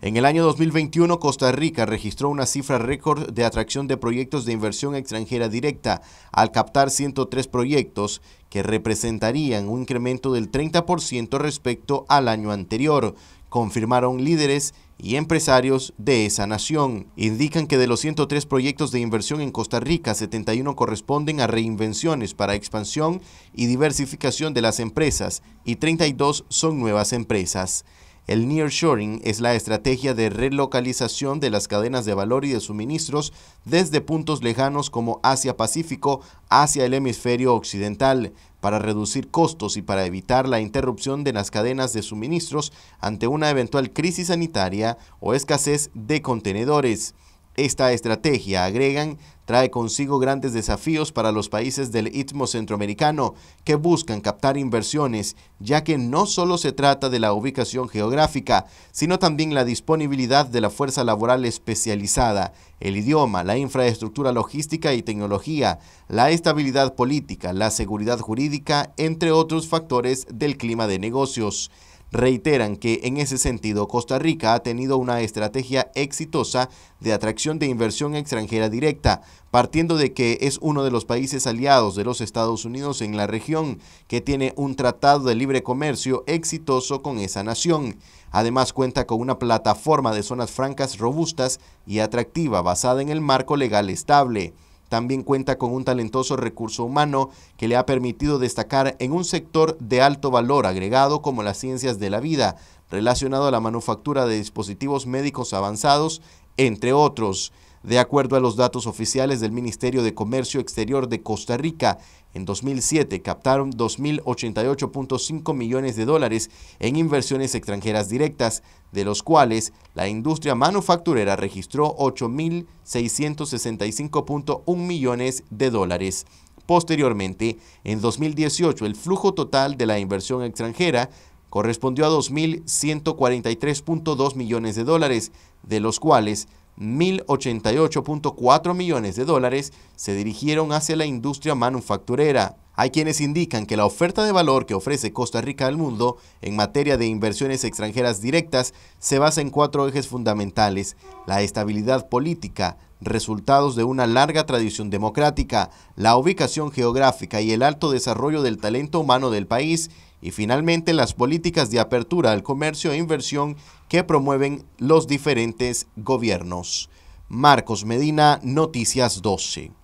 En el año 2021, Costa Rica registró una cifra récord de atracción de proyectos de inversión extranjera directa, al captar 103 proyectos que representarían un incremento del 30% respecto al año anterior, confirmaron líderes y empresarios de esa nación. Indican que de los 103 proyectos de inversión en Costa Rica, 71 corresponden a reinvenciones para expansión y diversificación de las empresas y 32 son nuevas empresas. El nearshoring es la estrategia de relocalización de las cadenas de valor y de suministros desde puntos lejanos como Asia-Pacífico hacia el hemisferio occidental para reducir costos y para evitar la interrupción de las cadenas de suministros ante una eventual crisis sanitaria o escasez de contenedores. Esta estrategia, agregan, trae consigo grandes desafíos para los países del Istmo Centroamericano que buscan captar inversiones, ya que no solo se trata de la ubicación geográfica, sino también la disponibilidad de la fuerza laboral especializada, el idioma, la infraestructura logística y tecnología, la estabilidad política, la seguridad jurídica, entre otros factores del clima de negocios reiteran que en ese sentido Costa Rica ha tenido una estrategia exitosa de atracción de inversión extranjera directa, partiendo de que es uno de los países aliados de los Estados Unidos en la región, que tiene un tratado de libre comercio exitoso con esa nación. Además cuenta con una plataforma de zonas francas robustas y atractiva basada en el marco legal estable. También cuenta con un talentoso recurso humano que le ha permitido destacar en un sector de alto valor agregado como las ciencias de la vida, relacionado a la manufactura de dispositivos médicos avanzados, entre otros. De acuerdo a los datos oficiales del Ministerio de Comercio Exterior de Costa Rica, en 2007 captaron 2.088.5 millones de dólares en inversiones extranjeras directas, de los cuales la industria manufacturera registró 8.665.1 millones de dólares. Posteriormente, en 2018, el flujo total de la inversión extranjera correspondió a 2.143.2 millones de dólares, de los cuales 1.088.4 millones de dólares se dirigieron hacia la industria manufacturera. Hay quienes indican que la oferta de valor que ofrece Costa Rica al mundo en materia de inversiones extranjeras directas se basa en cuatro ejes fundamentales, la estabilidad política, resultados de una larga tradición democrática, la ubicación geográfica y el alto desarrollo del talento humano del país y finalmente las políticas de apertura al comercio e inversión que promueven los diferentes gobiernos. Marcos Medina, Noticias 12.